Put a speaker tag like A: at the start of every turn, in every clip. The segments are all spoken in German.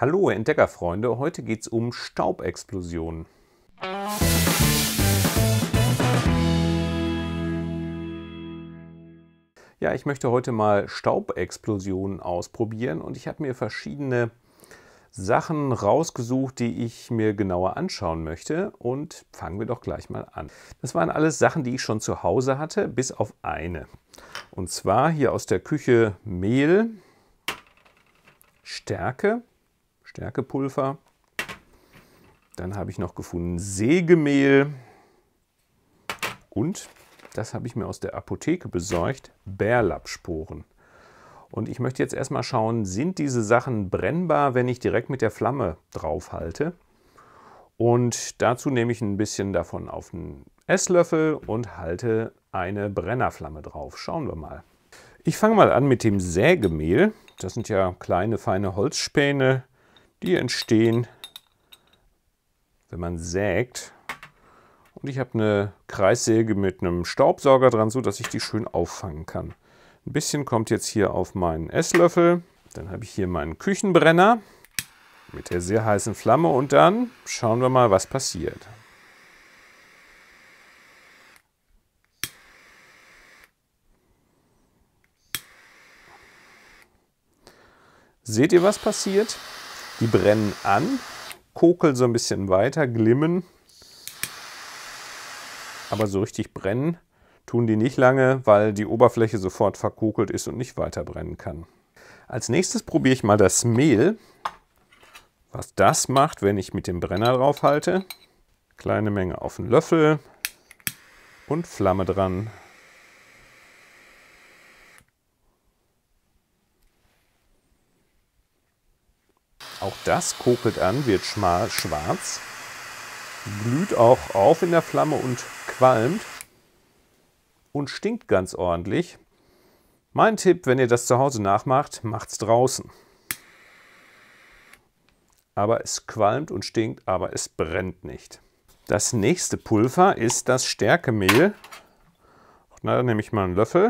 A: Hallo Entdeckerfreunde, heute geht es um Staubexplosionen. Ja, ich möchte heute mal Staubexplosionen ausprobieren und ich habe mir verschiedene Sachen rausgesucht, die ich mir genauer anschauen möchte und fangen wir doch gleich mal an. Das waren alles Sachen, die ich schon zu Hause hatte, bis auf eine. Und zwar hier aus der Küche Mehl, Stärke, Stärkepulver. Dann habe ich noch gefunden Sägemehl und, das habe ich mir aus der Apotheke besorgt, Bärlappsporen. Und ich möchte jetzt erstmal schauen, sind diese Sachen brennbar, wenn ich direkt mit der Flamme drauf halte? Und dazu nehme ich ein bisschen davon auf einen Esslöffel und halte eine Brennerflamme drauf. Schauen wir mal. Ich fange mal an mit dem Sägemehl. Das sind ja kleine, feine Holzspäne, die entstehen, wenn man sägt. Und ich habe eine Kreissäge mit einem Staubsauger dran, sodass ich die schön auffangen kann. Ein bisschen kommt jetzt hier auf meinen Esslöffel. Dann habe ich hier meinen Küchenbrenner mit der sehr heißen Flamme und dann schauen wir mal, was passiert. Seht ihr, was passiert? Die brennen an, kokeln so ein bisschen weiter, glimmen. Aber so richtig brennen tun die nicht lange, weil die Oberfläche sofort verkokelt ist und nicht weiter brennen kann. Als nächstes probiere ich mal das Mehl. Was das macht, wenn ich mit dem Brenner drauf halte. Kleine Menge auf den Löffel und Flamme dran. Auch das kokelt an, wird schmal schwarz, glüht auch auf in der Flamme und qualmt und stinkt ganz ordentlich. Mein Tipp, wenn ihr das zu Hause nachmacht, macht es draußen. Aber es qualmt und stinkt, aber es brennt nicht. Das nächste Pulver ist das Stärkemehl. Da nehme ich mal einen Löffel.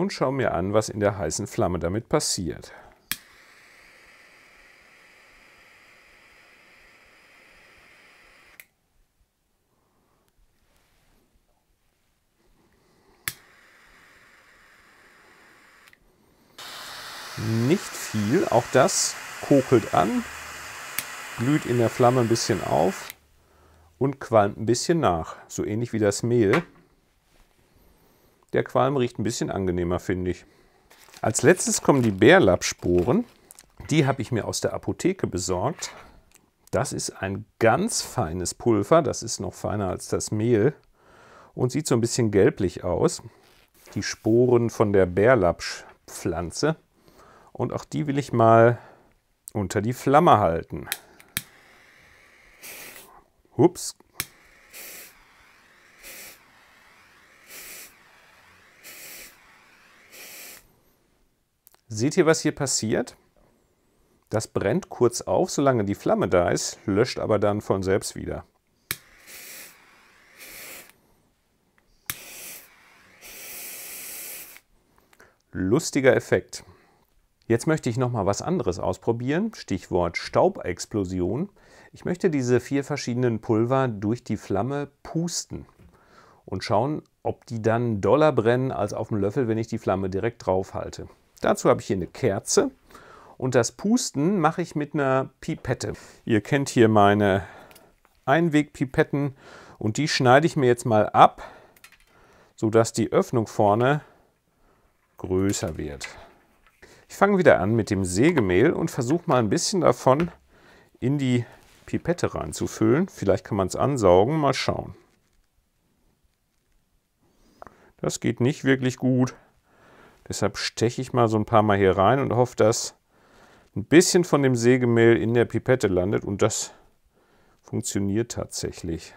A: und schau mir an, was in der heißen Flamme damit passiert. Nicht viel, auch das kokelt an, glüht in der Flamme ein bisschen auf und qualmt ein bisschen nach, so ähnlich wie das Mehl. Der Qualm riecht ein bisschen angenehmer, finde ich. Als letztes kommen die Bärlappsporen. Die habe ich mir aus der Apotheke besorgt. Das ist ein ganz feines Pulver. Das ist noch feiner als das Mehl und sieht so ein bisschen gelblich aus. Die Sporen von der Bärlappspflanze. Und auch die will ich mal unter die Flamme halten. Ups, Seht ihr, was hier passiert? Das brennt kurz auf, solange die Flamme da ist, löscht aber dann von selbst wieder. Lustiger Effekt. Jetzt möchte ich noch mal was anderes ausprobieren, Stichwort Staubexplosion. Ich möchte diese vier verschiedenen Pulver durch die Flamme pusten und schauen, ob die dann doller brennen als auf dem Löffel, wenn ich die Flamme direkt drauf halte. Dazu habe ich hier eine Kerze und das Pusten mache ich mit einer Pipette. Ihr kennt hier meine Einwegpipetten und die schneide ich mir jetzt mal ab, sodass die Öffnung vorne größer wird. Ich fange wieder an mit dem Sägemehl und versuche mal ein bisschen davon in die Pipette reinzufüllen. Vielleicht kann man es ansaugen, mal schauen. Das geht nicht wirklich gut. Deshalb steche ich mal so ein paar Mal hier rein und hoffe, dass ein bisschen von dem Sägemehl in der Pipette landet und das funktioniert tatsächlich.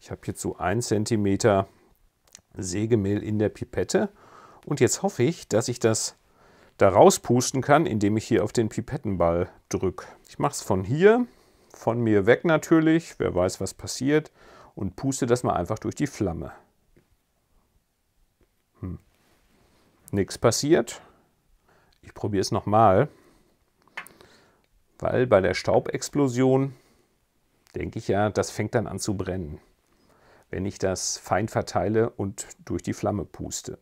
A: Ich habe jetzt so 1 cm Sägemehl in der Pipette und jetzt hoffe ich, dass ich das da rauspusten kann, indem ich hier auf den Pipettenball drücke. Ich mache es von hier, von mir weg natürlich, wer weiß, was passiert, und puste das mal einfach durch die Flamme. Nichts passiert. Ich probiere es nochmal, weil bei der Staubexplosion denke ich ja, das fängt dann an zu brennen, wenn ich das fein verteile und durch die Flamme puste.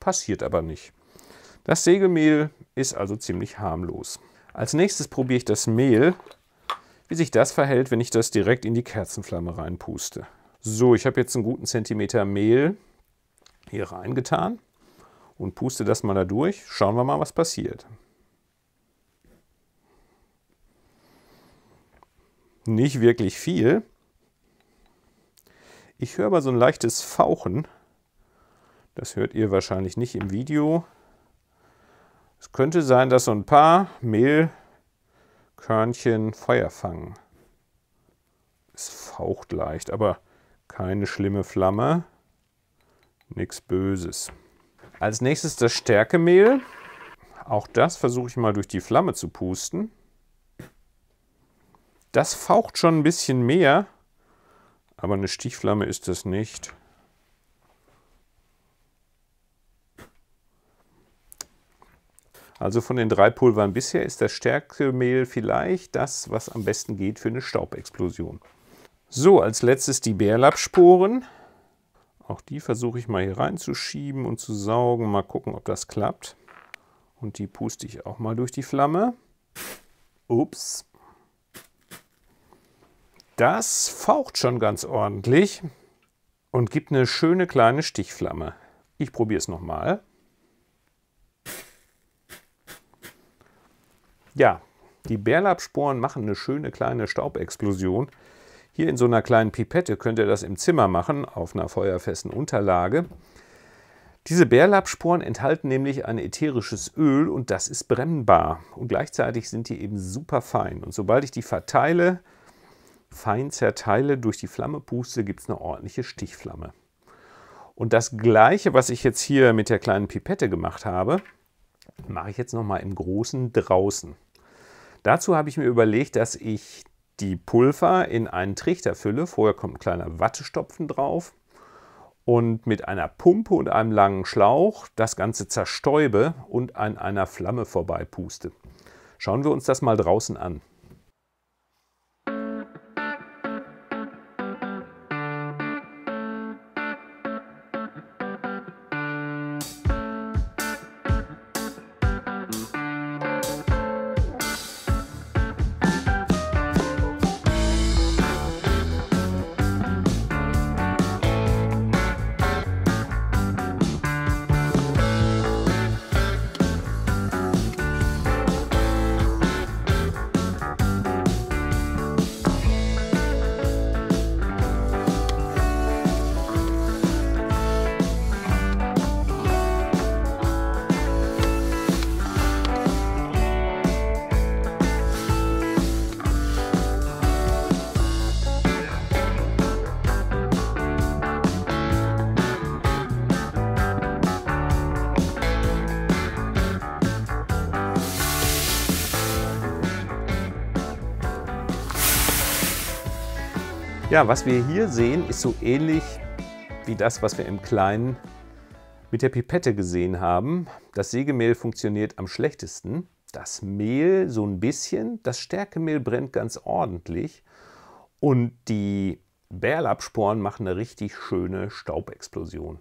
A: Passiert aber nicht. Das Sägemehl ist also ziemlich harmlos. Als nächstes probiere ich das Mehl, wie sich das verhält, wenn ich das direkt in die Kerzenflamme reinpuste. So, ich habe jetzt einen guten Zentimeter Mehl hier reingetan und puste das mal da durch. Schauen wir mal, was passiert. Nicht wirklich viel. Ich höre aber so ein leichtes Fauchen. Das hört ihr wahrscheinlich nicht im Video. Es könnte sein, dass so ein paar Mehlkörnchen Feuer fangen. Es faucht leicht, aber keine schlimme Flamme. Nichts Böses. Als nächstes das Stärkemehl. Auch das versuche ich mal durch die Flamme zu pusten. Das faucht schon ein bisschen mehr, aber eine Stichflamme ist das nicht. Also von den drei Pulvern bisher ist das Stärkemehl vielleicht das, was am besten geht für eine Staubexplosion. So, als letztes die Bärlappsporen. Auch die versuche ich mal hier reinzuschieben und zu saugen. Mal gucken, ob das klappt. Und die puste ich auch mal durch die Flamme. Ups. Das faucht schon ganz ordentlich und gibt eine schöne kleine Stichflamme. Ich probiere es nochmal. Ja, die Bärlappsporen machen eine schöne kleine Staubexplosion. Hier in so einer kleinen Pipette könnt ihr das im Zimmer machen, auf einer feuerfesten Unterlage. Diese Bärlappsporen enthalten nämlich ein ätherisches Öl und das ist brennbar. Und gleichzeitig sind die eben super fein. Und sobald ich die verteile, fein zerteile, durch die Flamme puste, gibt es eine ordentliche Stichflamme. Und das gleiche, was ich jetzt hier mit der kleinen Pipette gemacht habe, mache ich jetzt nochmal im Großen draußen. Dazu habe ich mir überlegt, dass ich die Pulver in einen Trichter fülle. Vorher kommt ein kleiner Wattestopfen drauf und mit einer Pumpe und einem langen Schlauch das Ganze zerstäube und an einer Flamme vorbeipuste. Schauen wir uns das mal draußen an. Ja, was wir hier sehen, ist so ähnlich wie das, was wir im Kleinen mit der Pipette gesehen haben. Das Sägemehl funktioniert am schlechtesten. Das Mehl so ein bisschen, das Stärkemehl brennt ganz ordentlich und die Bärlapsporen machen eine richtig schöne Staubexplosion.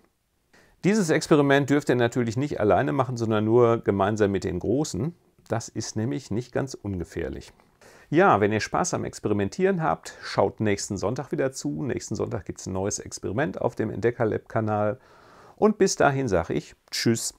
A: Dieses Experiment dürft ihr natürlich nicht alleine machen, sondern nur gemeinsam mit den Großen. Das ist nämlich nicht ganz ungefährlich. Ja, wenn ihr Spaß am Experimentieren habt, schaut nächsten Sonntag wieder zu. Nächsten Sonntag gibt es ein neues Experiment auf dem Entdecker Lab-Kanal. Und bis dahin sage ich Tschüss.